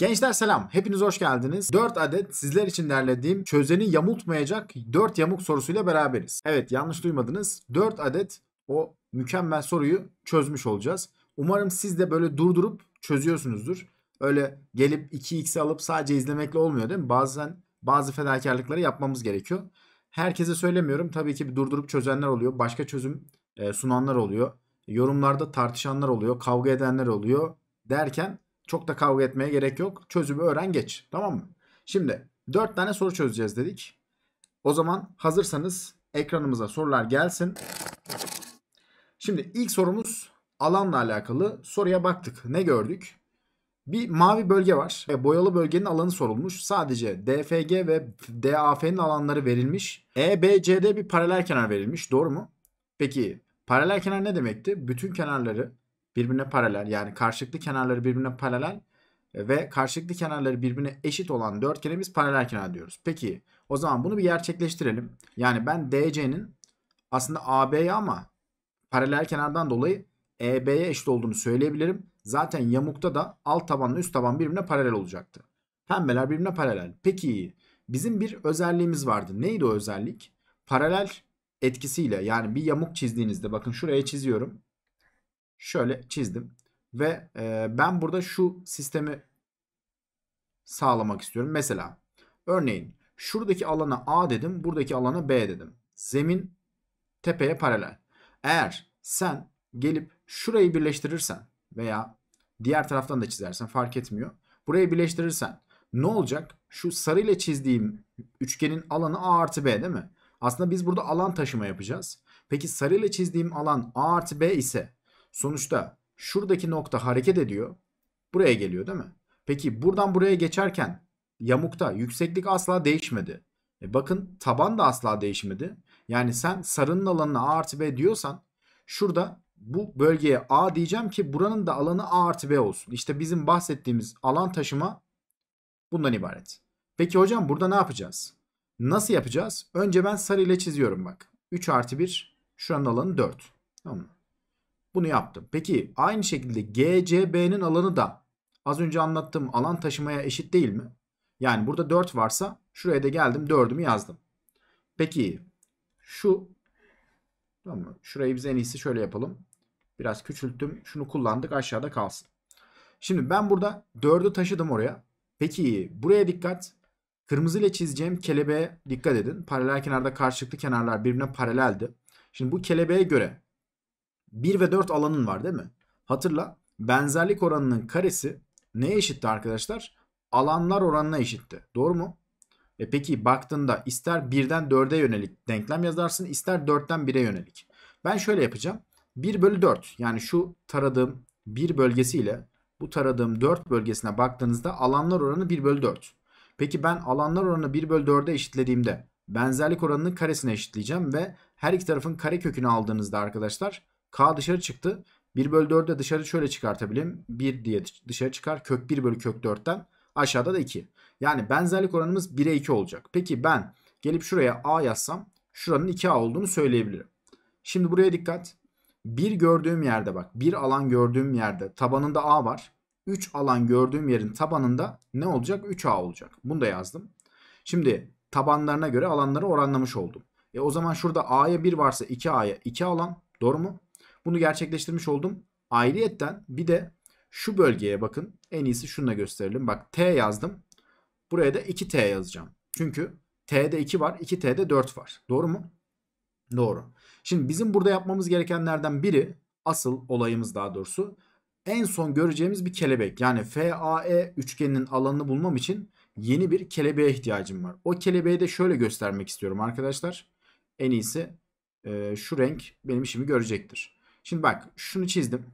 Gençler selam. Hepiniz hoş geldiniz. 4 adet sizler için derlediğim çözeni yamultmayacak 4 yamuk sorusuyla beraberiz. Evet yanlış duymadınız. 4 adet o mükemmel soruyu çözmüş olacağız. Umarım siz de böyle durdurup çözüyorsunuzdur. Öyle gelip 2x alıp sadece izlemekle olmuyor değil mi? Bazen bazı fedakarlıkları yapmamız gerekiyor. Herkese söylemiyorum. Tabii ki bir durdurup çözenler oluyor. Başka çözüm e, sunanlar oluyor. Yorumlarda tartışanlar oluyor. Kavga edenler oluyor. Derken çok da kavga etmeye gerek yok. Çözümü öğren geç. Tamam mı? Şimdi 4 tane soru çözeceğiz dedik. O zaman hazırsanız ekranımıza sorular gelsin. Şimdi ilk sorumuz alanla alakalı. Soruya baktık. Ne gördük? Bir mavi bölge var ve boyalı bölgenin alanı sorulmuş. Sadece DFG ve DAF'nin alanları verilmiş. EBC'de bir paralel kenar verilmiş. Doğru mu? Peki paralel kenar ne demekti? Bütün kenarları birbirine paralel yani karşılıklı kenarları birbirine paralel e, ve karşılıklı kenarları birbirine eşit olan dörtgene biz paralel kenar diyoruz. Peki o zaman bunu bir gerçekleştirelim. Yani ben DC'nin aslında AB'ye ama paralel kenardan dolayı EB'ye eşit olduğunu söyleyebilirim. Zaten yamukta da alt tabanla üst taban birbirine paralel olacaktı. Pembeler birbirine paralel. Peki bizim bir özelliğimiz vardı. Neydi o özellik? Paralel etkisiyle yani bir yamuk çizdiğinizde bakın şuraya çiziyorum şöyle çizdim. Ve e, ben burada şu sistemi sağlamak istiyorum. Mesela örneğin şuradaki alana A dedim, buradaki alana B dedim. Zemin tepeye paralel. Eğer sen gelip şurayı birleştirirsen veya diğer taraftan da çizersen fark etmiyor. Burayı birleştirirsen ne olacak? Şu sarıyla çizdiğim üçgenin alanı A artı B değil mi? Aslında biz burada alan taşıma yapacağız. Peki sarıyla çizdiğim alan A artı B ise Sonuçta şuradaki nokta hareket ediyor. Buraya geliyor değil mi? Peki buradan buraya geçerken yamukta yükseklik asla değişmedi. E bakın taban da asla değişmedi. Yani sen sarının alanına A artı B diyorsan şurada bu bölgeye A diyeceğim ki buranın da alanı A artı B olsun. İşte bizim bahsettiğimiz alan taşıma bundan ibaret. Peki hocam burada ne yapacağız? Nasıl yapacağız? Önce ben sarı ile çiziyorum bak. 3 artı 1 şuranın alanı 4. Tamam mı? Bunu yaptım. Peki aynı şekilde GCB'nin alanı da az önce anlattığım alan taşımaya eşit değil mi? Yani burada 4 varsa şuraya da geldim 4'ümü yazdım. Peki şu tamam mı? Şurayı biz en iyisi şöyle yapalım. Biraz küçülttüm. Şunu kullandık aşağıda kalsın. Şimdi ben burada 4'ü taşıdım oraya. Peki buraya dikkat. Kırmızı ile çizeceğim kelebeğe dikkat edin. Paralel kenarda karşılıklı kenarlar birbirine paraleldi. Şimdi bu kelebeğe göre 1 ve 4 alanın var değil mi? Hatırla benzerlik oranının karesi neye eşitti arkadaşlar? Alanlar oranına eşitti. Doğru mu? E peki baktığında ister 1'den 4'e yönelik denklem yazarsın ister 4'ten 1'e yönelik. Ben şöyle yapacağım. 1 bölü 4 yani şu taradığım 1 bölgesiyle bu taradığım 4 bölgesine baktığınızda alanlar oranı 1 bölü 4. Peki ben alanlar oranı 1 bölü 4'e eşitlediğimde benzerlik oranının karesine eşitleyeceğim ve her iki tarafın kare kökünü aldığınızda arkadaşlar K dışarı çıktı. 1 bölü de dışarı şöyle çıkartabilirim. 1 diye dışarı çıkar. Kök 1 bölü kök 4'ten. Aşağıda da 2. Yani benzerlik oranımız 1'e 2 olacak. Peki ben gelip şuraya A yazsam şuranın 2A olduğunu söyleyebilirim. Şimdi buraya dikkat. 1 gördüğüm yerde bak. 1 alan gördüğüm yerde tabanında A var. 3 alan gördüğüm yerin tabanında ne olacak? 3A olacak. Bunu da yazdım. Şimdi tabanlarına göre alanları oranlamış oldum. E o zaman şurada A'ya 1 varsa 2A'ya 2 alan. Doğru mu? Bunu gerçekleştirmiş oldum. Ayrıyetten bir de şu bölgeye bakın. En iyisi şununla gösterelim. Bak T yazdım. Buraya da 2T yazacağım. Çünkü T'de 2 var. 2T'de 4 var. Doğru mu? Doğru. Şimdi bizim burada yapmamız gerekenlerden biri asıl olayımız daha doğrusu en son göreceğimiz bir kelebek. Yani FAE üçgeninin alanını bulmam için yeni bir kelebeğe ihtiyacım var. O kelebeği de şöyle göstermek istiyorum arkadaşlar. En iyisi e, şu renk benim işimi görecektir. Şimdi bak şunu çizdim.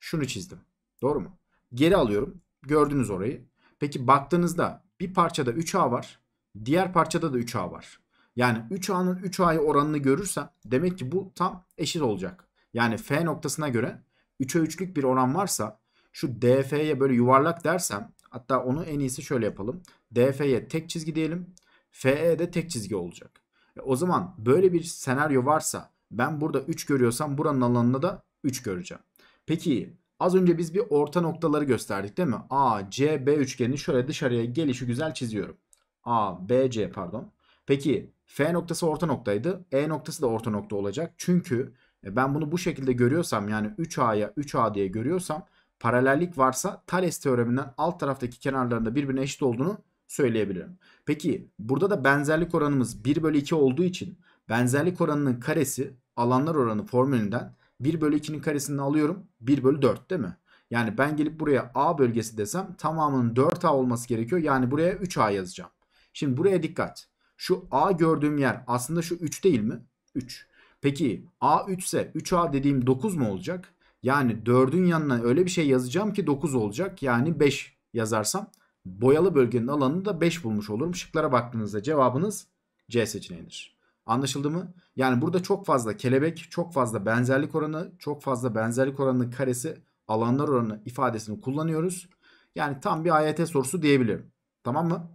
Şunu çizdim. Doğru mu? Geri alıyorum. Gördünüz orayı. Peki baktığınızda bir parçada 3A var. Diğer parçada da 3A var. Yani 3A'nın 3 a'yı oranını görürsem demek ki bu tam eşit olacak. Yani F noktasına göre 3'e 3'lük bir oran varsa şu DF'ye böyle yuvarlak dersem hatta onu en iyisi şöyle yapalım. DF'ye tek çizgi diyelim. FE de tek çizgi olacak. E o zaman böyle bir senaryo varsa ben burada 3 görüyorsam buranın alanında da 3 göreceğim. Peki az önce biz bir orta noktaları gösterdik değil mi? A, C, B üçgenini şöyle dışarıya gelişi güzel çiziyorum. A, B, C pardon. Peki F noktası orta noktaydı. E noktası da orta nokta olacak. Çünkü e, ben bunu bu şekilde görüyorsam yani 3A'ya 3A diye görüyorsam paralellik varsa Thales teoreminden alt taraftaki kenarlarında birbirine eşit olduğunu söyleyebilirim. Peki burada da benzerlik oranımız 1 bölü 2 olduğu için Benzerlik oranının karesi alanlar oranı formülünden 1 bölü 2'nin karesini alıyorum. 1 bölü 4 değil mi? Yani ben gelip buraya A bölgesi desem tamamının 4A olması gerekiyor. Yani buraya 3A yazacağım. Şimdi buraya dikkat. Şu A gördüğüm yer aslında şu 3 değil mi? 3. Peki A 3 ise 3A dediğim 9 mu olacak? Yani 4'ün yanına öyle bir şey yazacağım ki 9 olacak. Yani 5 yazarsam boyalı bölgenin alanını da 5 bulmuş olurum. Şıklara baktığınızda cevabınız C seçeneğidir. Anlaşıldı mı? Yani burada çok fazla kelebek, çok fazla benzerlik oranı, çok fazla benzerlik oranının karesi alanlar oranı ifadesini kullanıyoruz. Yani tam bir AYT sorusu diyebilirim. Tamam mı?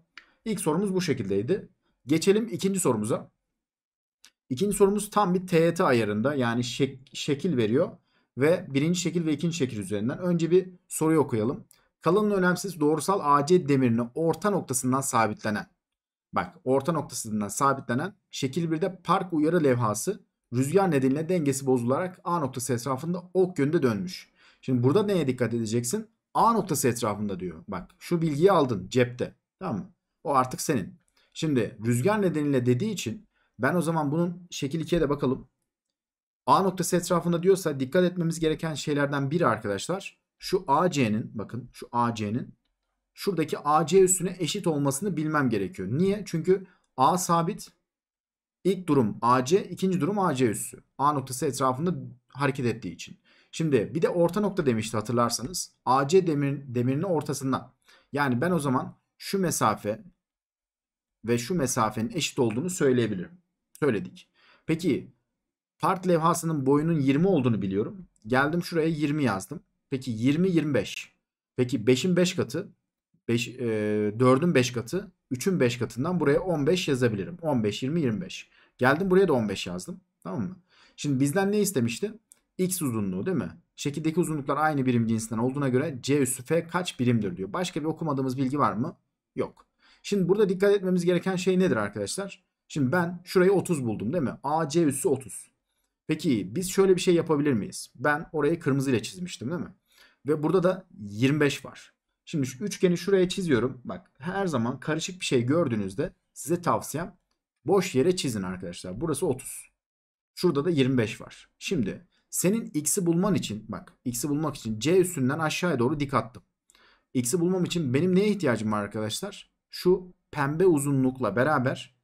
İlk sorumuz bu şekildeydi. Geçelim ikinci sorumuza. İkinci sorumuz tam bir TYT ayarında yani şek şekil veriyor. Ve birinci şekil ve ikinci şekil üzerinden önce bir soruyu okuyalım. Kalınlığı önemsiz doğrusal AC demirine orta noktasından sabitlenen Bak orta noktasından sabitlenen şekil 1'de park uyarı levhası rüzgar nedeniyle dengesi bozularak A noktası etrafında ok yönde dönmüş. Şimdi burada neye dikkat edeceksin? A noktası etrafında diyor. Bak şu bilgiyi aldın cepte. Tamam mı? O artık senin. Şimdi rüzgar nedeniyle dediği için ben o zaman bunun şekil 2'ye de bakalım. A noktası etrafında diyorsa dikkat etmemiz gereken şeylerden biri arkadaşlar. Şu AC'nin bakın şu AC'nin şuradaki AC üssüne eşit olmasını bilmem gerekiyor. Niye? Çünkü A sabit. İlk durum AC, ikinci durum AC üssü. A noktası etrafında hareket ettiği için. Şimdi bir de orta nokta demişti hatırlarsanız. AC demir, demirinin ortasından. Yani ben o zaman şu mesafe ve şu mesafenin eşit olduğunu söyleyebilirim. Söyledik. Peki part levhasının boyunun 20 olduğunu biliyorum. Geldim şuraya 20 yazdım. Peki 20 25. Peki 5'in 5 katı 5, e, 4'ün 5 katı 3'ün 5 katından buraya 15 yazabilirim. 15, 20, 25. Geldim buraya da 15 yazdım. Tamam mı? Şimdi bizden ne istemişti? X uzunluğu değil mi? Şekildeki uzunluklar aynı birim cinsinden olduğuna göre C üssü F kaç birimdir diyor. Başka bir okumadığımız bilgi var mı? Yok. Şimdi burada dikkat etmemiz gereken şey nedir arkadaşlar? Şimdi ben şurayı 30 buldum değil mi? AC üssü 30. Peki biz şöyle bir şey yapabilir miyiz? Ben orayı kırmızı ile çizmiştim değil mi? Ve burada da 25 var. Şimdi şu üçgeni şuraya çiziyorum. Bak her zaman karışık bir şey gördüğünüzde size tavsiyem boş yere çizin arkadaşlar. Burası 30. Şurada da 25 var. Şimdi senin x'i bulman için bak x'i bulmak için c üstünden aşağıya doğru dik attım. X'i bulmam için benim neye ihtiyacım var arkadaşlar? Şu pembe uzunlukla beraber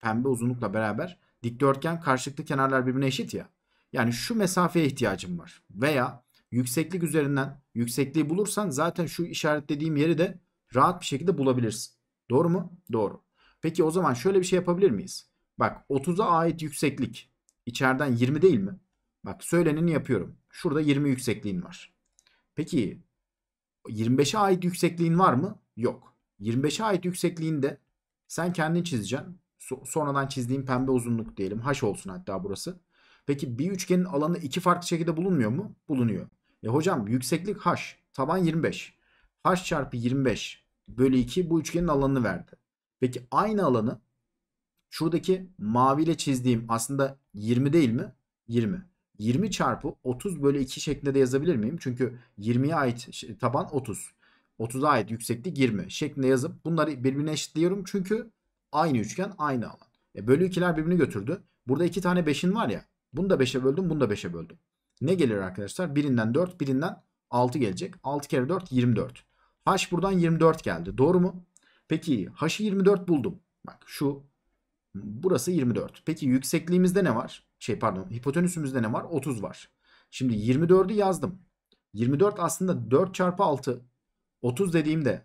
pembe uzunlukla beraber dikdörtgen karşılıklı kenarlar birbirine eşit ya. Yani şu mesafeye ihtiyacım var. Veya yükseklik üzerinden yüksekliği bulursan zaten şu işaretlediğim yeri de rahat bir şekilde bulabilirsin. Doğru mu? Doğru. Peki o zaman şöyle bir şey yapabilir miyiz? Bak 30'a ait yükseklik içeriden 20 değil mi? Bak söyleneni yapıyorum. Şurada 20 yüksekliğin var. Peki 25'e ait yüksekliğin var mı? Yok. 25'e ait yüksekliğinde sen kendin çizeceksin. So sonradan çizdiğim pembe uzunluk diyelim. haş olsun hatta burası. Peki bir üçgenin alanı iki farklı şekilde bulunmuyor mu? Bulunuyor. E hocam yükseklik h. Taban 25. h çarpı 25 bölü 2 bu üçgenin alanını verdi. Peki aynı alanı şuradaki maviyle çizdiğim aslında 20 değil mi? 20. 20 çarpı 30 bölü 2 şeklinde de yazabilir miyim? Çünkü 20'ye ait taban 30. 30'a ait yükseklik 20 şeklinde yazıp bunları birbirine eşitliyorum. Çünkü aynı üçgen aynı alan. E bölü 2'ler birbirini götürdü. Burada iki tane 5'in var ya. Bunu da 5'e böldüm bunu da 5'e böldüm ne gelir arkadaşlar? Birinden 4, birinden 6 gelecek. 6 kere 4 24. H buradan 24 geldi. Doğru mu? Peki H'ı 24 buldum. Bak şu burası 24. Peki yüksekliğimizde ne var? Şey pardon hipotenüsümüzde ne var? 30 var. Şimdi 24'ü yazdım. 24 aslında 4 çarpı 6. 30 dediğimde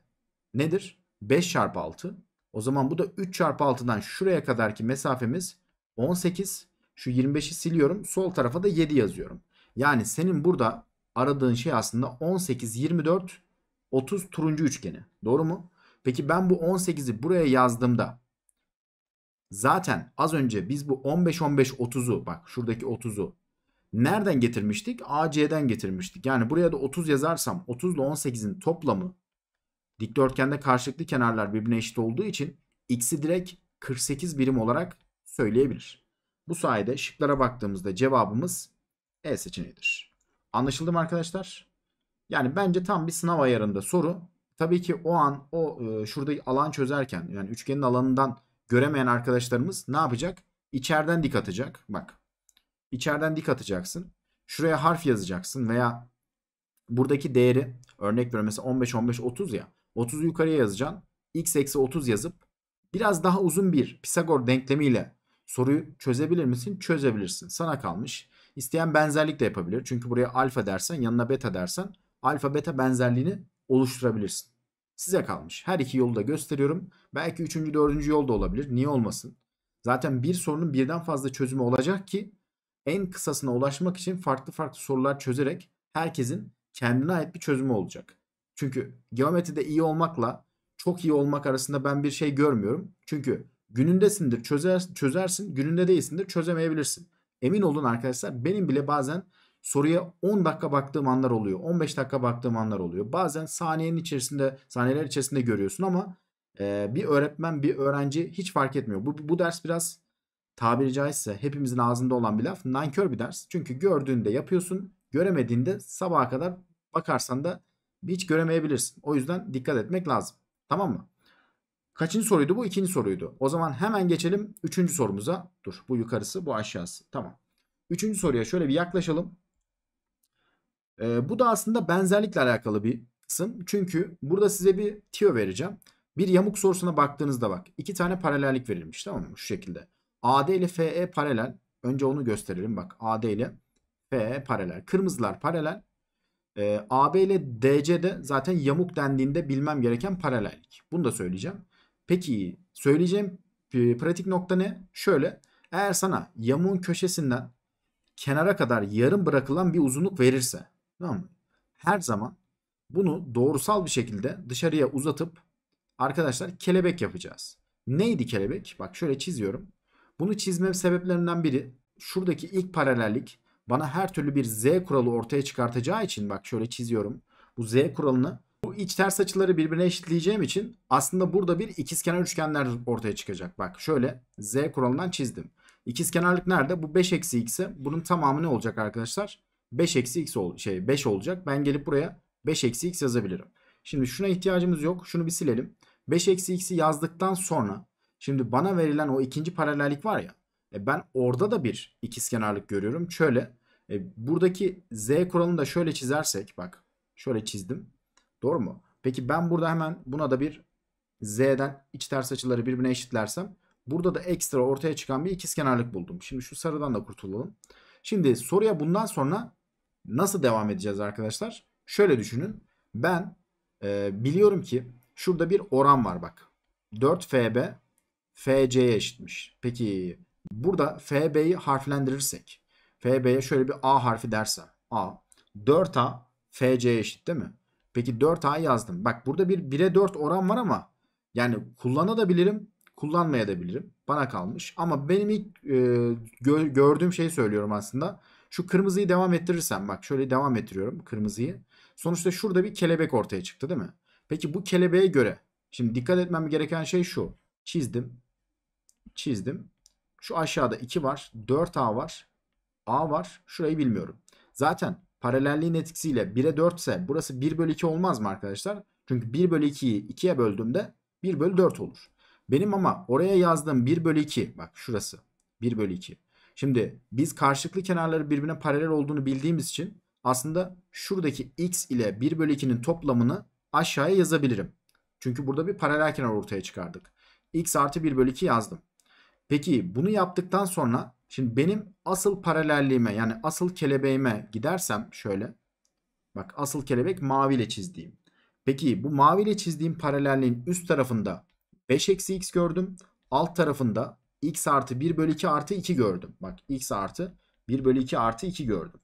nedir? 5 çarpı 6. O zaman bu da 3 çarpı 6'dan şuraya kadarki mesafemiz 18. Şu 25'i siliyorum. Sol tarafa da 7 yazıyorum. Yani senin burada aradığın şey aslında 18, 24, 30 turuncu üçgeni. Doğru mu? Peki ben bu 18'i buraya yazdığımda zaten az önce biz bu 15, 15, 30'u bak şuradaki 30'u nereden getirmiştik? AC'den getirmiştik. Yani buraya da 30 yazarsam 30 ile 18'in toplamı dikdörtgende karşılıklı kenarlar birbirine eşit olduğu için x'i direkt 48 birim olarak söyleyebilir. Bu sayede şıklara baktığımızda cevabımız e seçeneğidir. Anlaşıldı mı arkadaşlar? Yani bence tam bir sınav ayarında soru. Tabii ki o an o e, şurada alan çözerken yani üçgenin alanından göremeyen arkadaşlarımız ne yapacak? İçeriden dik atacak. Bak. İçeriden dik atacaksın. Şuraya harf yazacaksın veya buradaki değeri örnek veriyorum mesela 15 15 30 ya. 30'u yukarıya yazacaksın. x eksi 30 yazıp biraz daha uzun bir Pisagor denklemiyle soruyu çözebilir misin? Çözebilirsin. Sana kalmış. İsteyen benzerlik de yapabilir. Çünkü buraya alfa dersen yanına beta dersen alfa beta benzerliğini oluşturabilirsin. Size kalmış. Her iki yolu da gösteriyorum. Belki üçüncü dördüncü yol da olabilir. Niye olmasın? Zaten bir sorunun birden fazla çözümü olacak ki en kısasına ulaşmak için farklı farklı sorular çözerek herkesin kendine ait bir çözümü olacak. Çünkü geometride iyi olmakla çok iyi olmak arasında ben bir şey görmüyorum. Çünkü günündesindir çözer, çözersin, gününde değilsindir çözemeyebilirsin. Emin olun arkadaşlar benim bile bazen soruya 10 dakika baktığım anlar oluyor. 15 dakika baktığım anlar oluyor. Bazen saniyenin içerisinde, saniyeler içerisinde görüyorsun ama e, bir öğretmen, bir öğrenci hiç fark etmiyor. Bu, bu ders biraz tabiri caizse hepimizin ağzında olan bir laf nankör bir ders. Çünkü gördüğünde yapıyorsun, göremediğinde sabaha kadar bakarsan da hiç göremeyebilirsin. O yüzden dikkat etmek lazım. Tamam mı? Kaçıncı soruydu bu? İkinci soruydu. O zaman hemen geçelim üçüncü sorumuza. Dur bu yukarısı bu aşağısı. Tamam. Üçüncü soruya şöyle bir yaklaşalım. Ee, bu da aslında benzerlikle alakalı bir kısım. Çünkü burada size bir tiyo vereceğim. Bir yamuk sorusuna baktığınızda bak. iki tane paralellik verilmiş tamam mı? Şu şekilde. AD ile FE paralel. Önce onu gösterelim bak. AD ile FE paralel. Kırmızılar paralel. E, ee, AB ile DC de zaten yamuk dendiğinde bilmem gereken paralellik. Bunu da söyleyeceğim. Peki söyleyeceğim e, pratik nokta ne? Şöyle eğer sana yamuğun köşesinden kenara kadar yarım bırakılan bir uzunluk verirse tamam mı? Her zaman bunu doğrusal bir şekilde dışarıya uzatıp arkadaşlar kelebek yapacağız. Neydi kelebek? Bak şöyle çiziyorum. Bunu çizmem sebeplerinden biri şuradaki ilk paralellik bana her türlü bir z kuralı ortaya çıkartacağı için bak şöyle çiziyorum. Bu z kuralını bu iç ters açıları birbirine eşitleyeceğim için aslında burada bir ikizkenar üçgenler ortaya çıkacak. Bak şöyle z kuralından çizdim. İkizkenarlık nerede? Bu 5 eksi x'e bunun tamamı ne olacak arkadaşlar? 5 eksi x ol şey 5 olacak. Ben gelip buraya 5 eksi x yazabilirim. Şimdi şuna ihtiyacımız yok. Şunu bir silelim. 5 eksi x'i yazdıktan sonra şimdi bana verilen o ikinci paralellik var ya. E ben orada da bir ikizkenarlık görüyorum. Şöyle e buradaki z kuralını da şöyle çizersek bak şöyle çizdim. Doğru mu? Peki ben burada hemen buna da bir z'den iç ters açıları birbirine eşitlersem burada da ekstra ortaya çıkan bir ikizkenarlık buldum. Şimdi şu sarıdan da kurtulalım. Şimdi soruya bundan sonra nasıl devam edeceğiz arkadaşlar? Şöyle düşünün. Ben e, biliyorum ki şurada bir oran var bak. 4FB FC'ye eşitmiş. Peki burada FB'yi harflendirirsek FB'ye şöyle bir A harfi dersem A 4A FC'ye eşit değil mi? Peki 4A yazdım. Bak burada bir 1'e 4 oran var ama yani kullanabilirim, kullanmayabilirim. Bana kalmış. Ama benim ilk e, gö gördüğüm şeyi söylüyorum aslında. Şu kırmızıyı devam ettirirsem bak şöyle devam ettiriyorum kırmızıyı. Sonuçta şurada bir kelebek ortaya çıktı değil mi? Peki bu kelebeğe göre şimdi dikkat etmem gereken şey şu. Çizdim. Çizdim. Şu aşağıda 2 var. 4A var. A var. Şurayı bilmiyorum. Zaten paralelliğin etkisiyle 1'e 4 ise burası 1 bölü 2 olmaz mı arkadaşlar? Çünkü 1 bölü 2'yi 2'ye böldüğümde 1 bölü 4 olur. Benim ama oraya yazdığım 1 bölü 2 bak şurası 1 bölü 2. Şimdi biz karşılıklı kenarları birbirine paralel olduğunu bildiğimiz için aslında şuradaki x ile 1 bölü 2'nin toplamını aşağıya yazabilirim. Çünkü burada bir paralel kenar ortaya çıkardık. x artı 1 bölü 2 yazdım. Peki bunu yaptıktan sonra Şimdi benim asıl paralelliğime yani asıl kelebeğime gidersem şöyle. Bak asıl kelebek maviyle çizdiğim. Peki bu maviyle çizdiğim paralelliğin üst tarafında 5 eksi x gördüm. Alt tarafında x artı 1 bölü 2 artı 2 gördüm. Bak x artı 1 bölü 2 artı 2 gördüm.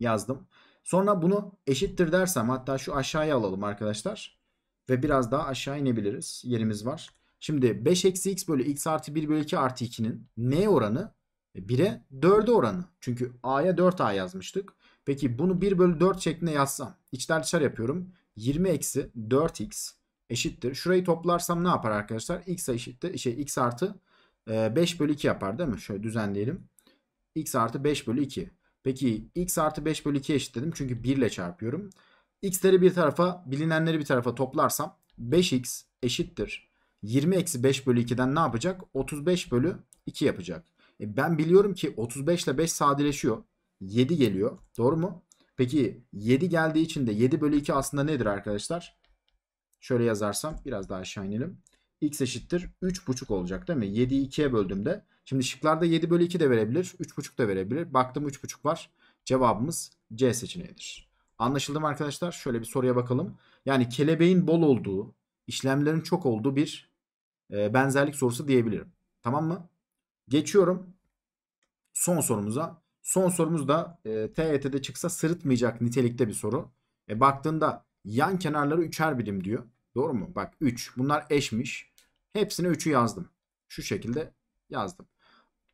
Yazdım. Sonra bunu eşittir dersem hatta şu aşağıya alalım arkadaşlar. Ve biraz daha aşağı inebiliriz. Yerimiz var. Şimdi 5 eksi x bölü x artı 1 bölü 2 artı 2'nin ne oranı? 1'e 4'e oranı. Çünkü A'ya 4A yazmıştık. Peki bunu 1 bölü 4 şeklinde yazsam. İçler dışarı yapıyorum. 20 eksi 4x eşittir. Şurayı toplarsam ne yapar arkadaşlar? x eşittir. Şey, x artı 5 e, bölü 2 yapar değil mi? Şöyle düzenleyelim. x artı 5 bölü 2. Peki x artı 5 bölü 2 eşit dedim. Çünkü 1 ile çarpıyorum. x'leri bir tarafa bilinenleri bir tarafa toplarsam 5x eşittir. 20 eksi 5 bölü 2'den ne yapacak? 35 bölü 2 yapacak. E ben biliyorum ki 35 ile 5 sadeleşiyor. 7 geliyor. Doğru mu? Peki 7 geldiği için de 7 bölü 2 aslında nedir arkadaşlar? Şöyle yazarsam biraz daha aşağı inelim. X eşittir 3,5 olacak değil mi? 7'yi 2'ye böldüğümde. Şimdi şıklarda 7 bölü 2 de verebilir. 3,5 da verebilir. Baktım 3,5 var. Cevabımız C seçeneğidir. Anlaşıldı mı arkadaşlar? Şöyle bir soruya bakalım. Yani kelebeğin bol olduğu, işlemlerin çok olduğu bir e, benzerlik sorusu diyebilirim. Tamam mı? Geçiyorum son sorumuza. Son sorumuz da e, TYT'de çıksa sırıtmayacak nitelikte bir soru. E, baktığında yan kenarları üçer birim diyor. Doğru mu? Bak 3. Bunlar eşmiş. Hepsine 3'ü yazdım. Şu şekilde yazdım.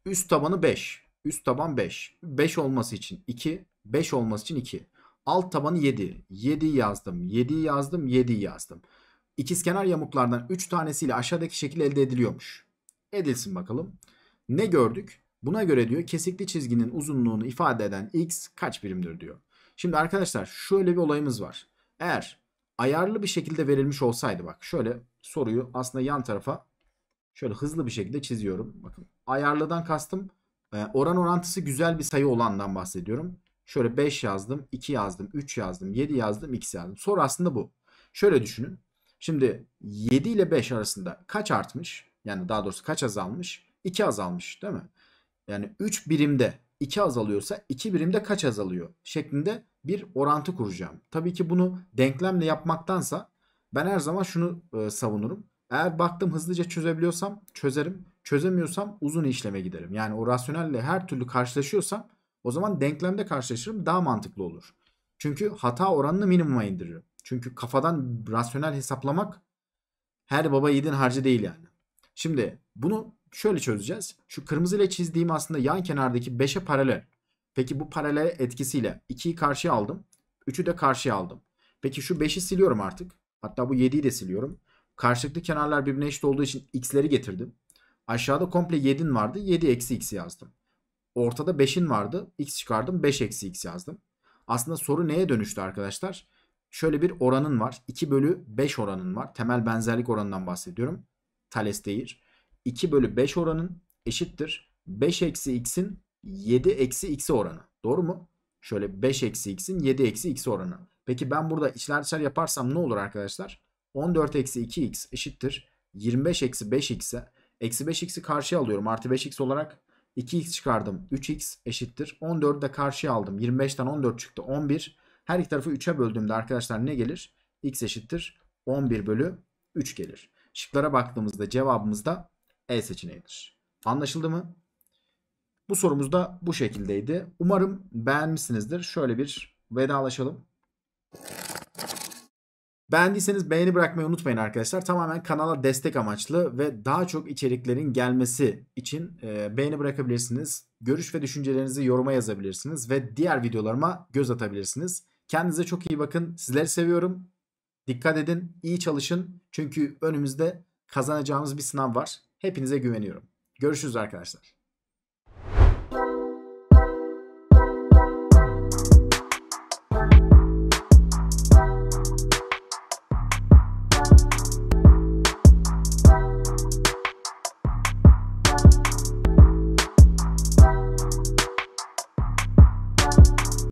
Üst tabanı 5. Üst taban 5. 5 olması için 2. 5 olması için 2. Alt tabanı 7. 7 yazdım. 7 yazdım. 7 yazdım. İkizkenar yamuklardan 3 tanesiyle aşağıdaki şekil elde ediliyormuş. Edilsin bakalım. Ne gördük? Buna göre diyor kesikli çizginin uzunluğunu ifade eden x kaç birimdir diyor. Şimdi arkadaşlar şöyle bir olayımız var. Eğer ayarlı bir şekilde verilmiş olsaydı bak şöyle soruyu aslında yan tarafa şöyle hızlı bir şekilde çiziyorum. Bakın ayarlıdan kastım e, oran orantısı güzel bir sayı olandan bahsediyorum. Şöyle 5 yazdım, 2 yazdım, 3 yazdım, 7 yazdım, x yazdım. Soru aslında bu. Şöyle düşünün. Şimdi 7 ile 5 arasında kaç artmış? Yani daha doğrusu kaç azalmış? 2 azalmış değil mi? Yani 3 birimde 2 azalıyorsa 2 birimde kaç azalıyor şeklinde bir orantı kuracağım. Tabii ki bunu denklemle yapmaktansa ben her zaman şunu e, savunurum. Eğer baktım hızlıca çözebiliyorsam çözerim. Çözemiyorsam uzun işleme giderim. Yani o rasyonelle her türlü karşılaşıyorsam o zaman denklemde karşılaşırım daha mantıklı olur. Çünkü hata oranını minimuma indiririm. Çünkü kafadan rasyonel hesaplamak her baba yiğidin harcı değil yani. Şimdi bunu şöyle çözeceğiz. Şu kırmızı ile çizdiğim aslında yan kenardaki 5'e paralel. Peki bu paralel etkisiyle 2'yi karşıya aldım. 3'ü de karşıya aldım. Peki şu 5'i siliyorum artık. Hatta bu 7'yi de siliyorum. Karşılıklı kenarlar birbirine eşit olduğu için x'leri getirdim. Aşağıda komple 7'in vardı. 7 eksi x'i yazdım. Ortada 5'in vardı. x çıkardım. 5 eksi x yazdım. Aslında soru neye dönüştü arkadaşlar? Şöyle bir oranın var. 2 bölü 5 oranın var. Temel benzerlik oranından bahsediyorum. Thales değil. 2 bölü 5 oranın eşittir. 5 eksi x'in 7 eksi x'i oranı. Doğru mu? Şöyle 5 eksi x'in 7 eksi x oranı. Peki ben burada içler dışlar yaparsam ne olur arkadaşlar? 14 eksi 2x eşittir. 25 eksi 5x'e. Eksi 5x'i karşıya alıyorum. Artı 5x olarak 2x çıkardım. 3x eşittir. 14'ü de karşıya aldım. 25'ten 14 çıktı. 11. Her iki tarafı 3'e böldüğümde arkadaşlar ne gelir? x eşittir. 11 bölü 3 gelir. Şıklara baktığımızda cevabımız da e seçeneğidir. Anlaşıldı mı? Bu sorumuz da bu şekildeydi. Umarım beğenmişsinizdir. Şöyle bir vedalaşalım. Beğendiyseniz beğeni bırakmayı unutmayın arkadaşlar. Tamamen kanala destek amaçlı ve daha çok içeriklerin gelmesi için e, beğeni bırakabilirsiniz. Görüş ve düşüncelerinizi yoruma yazabilirsiniz ve diğer videolarıma göz atabilirsiniz. Kendinize çok iyi bakın. Sizleri seviyorum. Dikkat edin, iyi çalışın. Çünkü önümüzde kazanacağımız bir sınav var. Hepinize güveniyorum. Görüşürüz arkadaşlar.